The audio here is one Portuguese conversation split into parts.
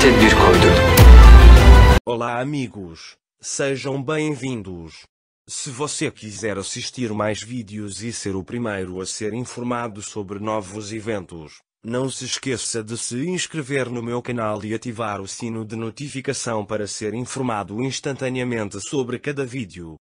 tedbir koydurdum. Olá amigos, sejam bem-vindos. Se você quiser assistir mais vídeos e ser o primeiro a ser informado sobre novos eventos, não se esqueça de se inscrever no meu canal e ativar o sino de notificação para ser informado instantaneamente sobre cada vídeo.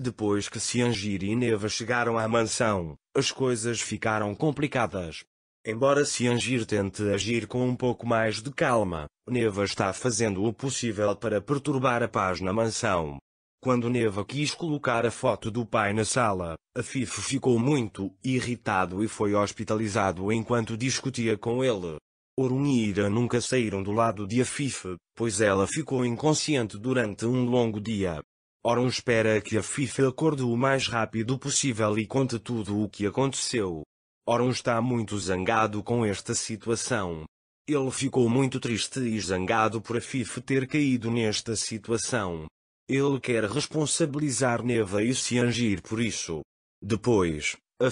Depois que Ciangir e Neva chegaram à mansão, as coisas ficaram complicadas. Embora Siangir tente agir com um pouco mais de calma, Neva está fazendo o possível para perturbar a paz na mansão. Quando Neva quis colocar a foto do pai na sala, a ficou muito irritado e foi hospitalizado enquanto discutia com ele. Orun e Ira nunca saíram do lado de Afif, pois ela ficou inconsciente durante um longo dia. Orun espera que Afif acorde o mais rápido possível e conte tudo o que aconteceu. Oron está muito zangado com esta situação. Ele ficou muito triste e zangado por a ter caído nesta situação. Ele quer responsabilizar Neva e se angir por isso. Depois, a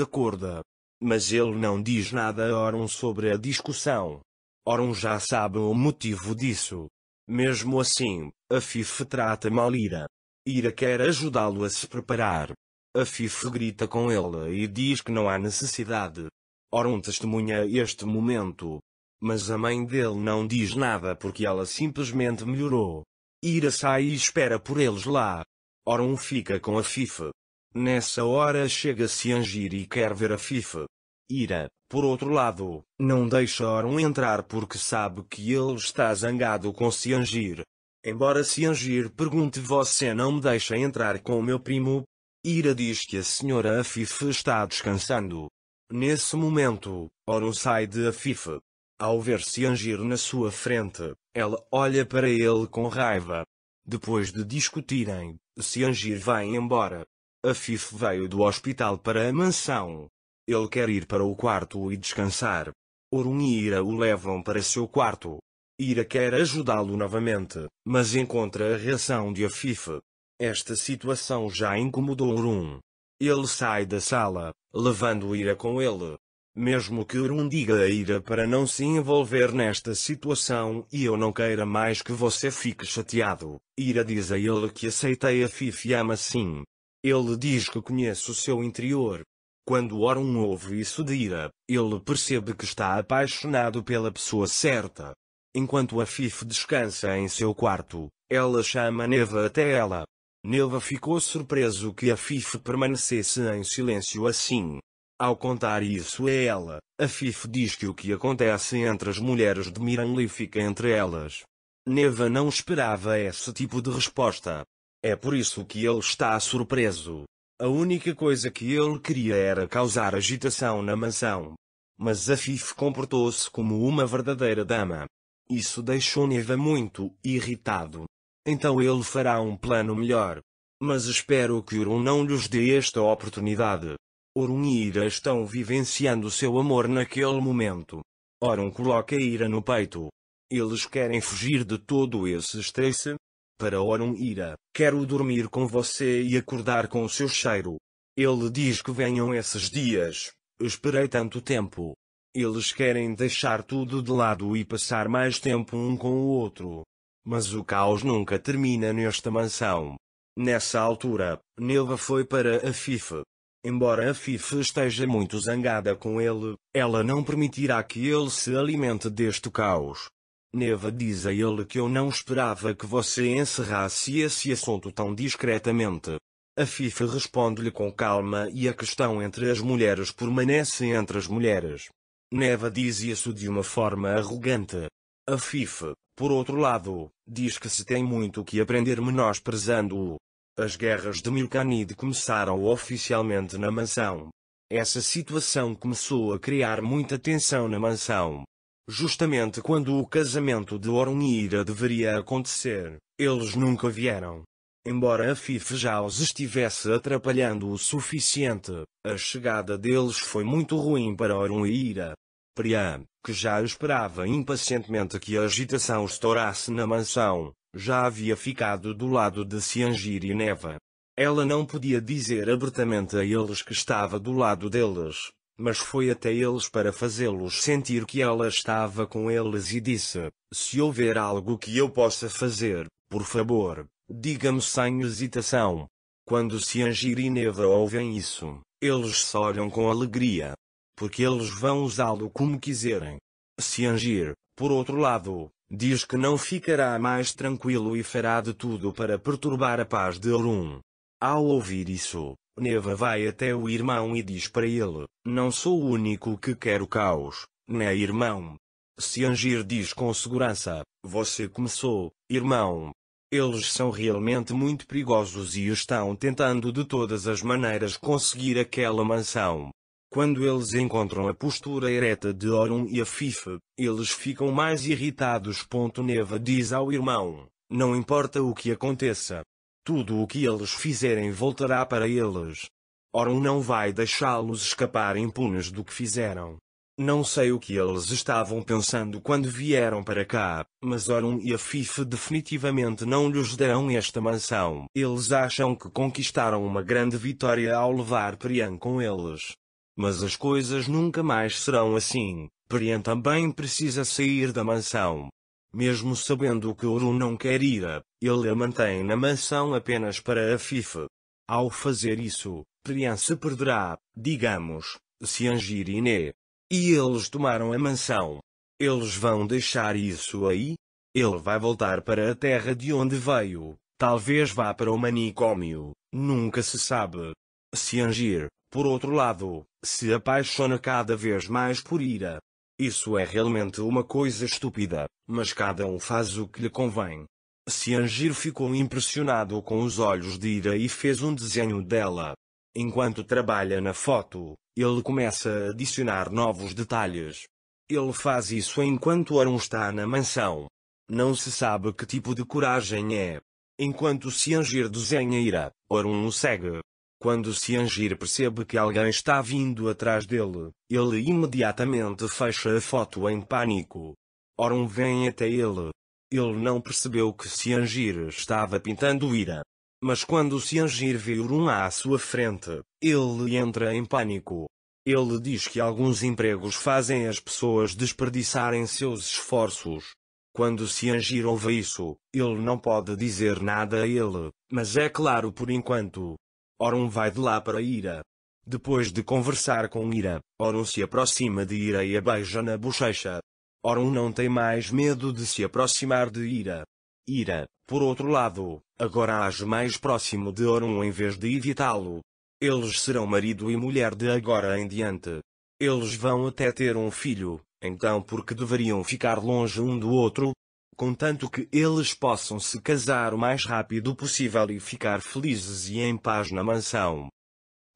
acorda. Mas ele não diz nada a Oron sobre a discussão. Oron já sabe o motivo disso. Mesmo assim, a trata mal Ira. Ira quer ajudá-lo a se preparar. A Fife grita com ela e diz que não há necessidade. Orun testemunha este momento. Mas a mãe dele não diz nada porque ela simplesmente melhorou. Ira sai e espera por eles lá. Orun fica com a Fife. Nessa hora chega Siangir e quer ver a Fife. Ira, por outro lado, não deixa Orun entrar porque sabe que ele está zangado com Siangir. Embora Siangir pergunte você não me deixa entrar com o meu primo, Ira diz que a senhora Afife está descansando. Nesse momento, Oro sai de Afife. Ao ver Siangir na sua frente, ela olha para ele com raiva. Depois de discutirem, Siangir vai embora. Afife veio do hospital para a mansão. Ele quer ir para o quarto e descansar. Orun e Ira o levam para seu quarto. Ira quer ajudá-lo novamente, mas encontra a reação de Afife. Esta situação já incomodou Urum. Ele sai da sala, levando Ira com ele. Mesmo que Urum diga a Ira para não se envolver nesta situação e eu não queira mais que você fique chateado, Ira diz a ele que aceitei a Fifi ama sim. Ele diz que conhece o seu interior. Quando Orun ouve isso de Ira, ele percebe que está apaixonado pela pessoa certa. Enquanto a Fifi descansa em seu quarto, ela chama Neva até ela. Neva ficou surpreso que a Fife permanecesse em silêncio assim. Ao contar isso a ela, a Fife diz que o que acontece entre as mulheres de Miranli fica entre elas. Neva não esperava esse tipo de resposta. É por isso que ele está surpreso. A única coisa que ele queria era causar agitação na mansão. Mas a Fife comportou-se como uma verdadeira dama. Isso deixou Neva muito irritado então ele fará um plano melhor. Mas espero que Orun não lhes dê esta oportunidade. Orun e Ira estão vivenciando seu amor naquele momento. Orun coloca Ira no peito. Eles querem fugir de todo esse estresse. Para Orun Ira, quero dormir com você e acordar com seu cheiro. Ele diz que venham esses dias. Esperei tanto tempo. Eles querem deixar tudo de lado e passar mais tempo um com o outro. Mas o caos nunca termina nesta mansão. Nessa altura, Neva foi para a FIFA. Embora a FIFA esteja muito zangada com ele, ela não permitirá que ele se alimente deste caos. Neva diz a ele que eu não esperava que você encerrasse esse assunto tão discretamente. A FIFA responde-lhe com calma e a questão entre as mulheres permanece entre as mulheres. Neva diz isso de uma forma arrogante. A FIFA, por outro lado, diz que se tem muito que aprender menosprezando-o. As guerras de Milcanide começaram oficialmente na mansão. Essa situação começou a criar muita tensão na mansão. Justamente quando o casamento de Orunira deveria acontecer, eles nunca vieram. Embora a Fife já os estivesse atrapalhando o suficiente, a chegada deles foi muito ruim para Orunira. Priam, que já esperava impacientemente que a agitação estourasse na mansão, já havia ficado do lado de Ciangir e Neva. Ela não podia dizer abertamente a eles que estava do lado deles, mas foi até eles para fazê-los sentir que ela estava com eles e disse: Se houver algo que eu possa fazer, por favor, diga-me sem hesitação. Quando Ciangir e Neva ouvem isso, eles só olham com alegria porque eles vão usá-lo como quiserem. Siangir, por outro lado, diz que não ficará mais tranquilo e fará de tudo para perturbar a paz de Orun. Ao ouvir isso, Neva vai até o irmão e diz para ele, não sou o único que quer o caos, né irmão? Siangir diz com segurança, você começou, irmão. Eles são realmente muito perigosos e estão tentando de todas as maneiras conseguir aquela mansão. Quando eles encontram a postura ereta de Orun e a Fifa, eles ficam mais irritados. Neva diz ao irmão, não importa o que aconteça. Tudo o que eles fizerem voltará para eles. Orun não vai deixá-los escapar impunes do que fizeram. Não sei o que eles estavam pensando quando vieram para cá, mas Orun e a Fife definitivamente não lhes darão esta mansão. Eles acham que conquistaram uma grande vitória ao levar Priam com eles mas as coisas nunca mais serão assim. Perian também precisa sair da mansão. Mesmo sabendo que Oru não quer ir, ele a mantém na mansão apenas para a Fifa. Ao fazer isso, Perian se perderá, digamos, se Angir e Né. E eles tomaram a mansão. Eles vão deixar isso aí? Ele vai voltar para a terra de onde veio, talvez vá para o manicômio, nunca se sabe. Se Angir, por outro lado, se apaixona cada vez mais por ira. Isso é realmente uma coisa estúpida, mas cada um faz o que lhe convém. Siangir ficou impressionado com os olhos de Ira e fez um desenho dela. Enquanto trabalha na foto, ele começa a adicionar novos detalhes. Ele faz isso enquanto Orun está na mansão. Não se sabe que tipo de coragem é. Enquanto Siangir desenha Ira, Orun o segue. Quando Siangir percebe que alguém está vindo atrás dele, ele imediatamente fecha a foto em pânico. Orun vem até ele. Ele não percebeu que Siangir estava pintando ira. Mas quando Siangir vê Orun à sua frente, ele entra em pânico. Ele diz que alguns empregos fazem as pessoas desperdiçarem seus esforços. Quando Siangir ouve isso, ele não pode dizer nada a ele, mas é claro por enquanto, Orun vai de lá para Ira. Depois de conversar com Ira, Orun se aproxima de Ira e a beija na bochecha. Orun não tem mais medo de se aproximar de Ira. Ira, por outro lado, agora age mais próximo de Orun em vez de evitá-lo. Eles serão marido e mulher de agora em diante. Eles vão até ter um filho, então por que deveriam ficar longe um do outro? contanto que eles possam se casar o mais rápido possível e ficar felizes e em paz na mansão.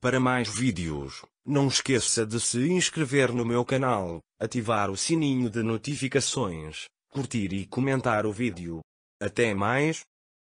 Para mais vídeos, não esqueça de se inscrever no meu canal, ativar o sininho de notificações, curtir e comentar o vídeo. Até mais!